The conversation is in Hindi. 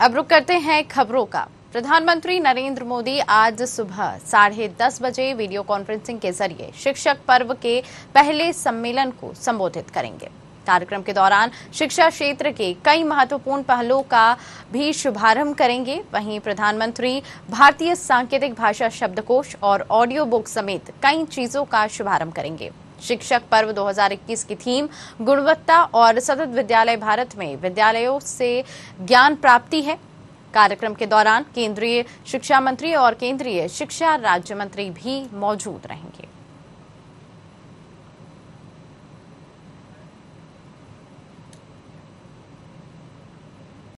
अब रुक करते हैं खबरों का प्रधानमंत्री नरेंद्र मोदी आज सुबह साढ़े दस बजे वीडियो कॉन्फ्रेंसिंग के जरिए शिक्षक पर्व के पहले सम्मेलन को संबोधित करेंगे कार्यक्रम के दौरान शिक्षा क्षेत्र के कई महत्वपूर्ण पहलों का भी शुभारंभ करेंगे वहीं प्रधानमंत्री भारतीय सांकेतिक भाषा शब्दकोश और ऑडियो बुक समेत कई चीजों का शुभारंभ करेंगे शिक्षक पर्व 2021 की थीम गुणवत्ता और सतत विद्यालय भारत में विद्यालयों से ज्ञान प्राप्ति है कार्यक्रम के दौरान केंद्रीय शिक्षा मंत्री और केंद्रीय शिक्षा राज्य मंत्री भी मौजूद रहे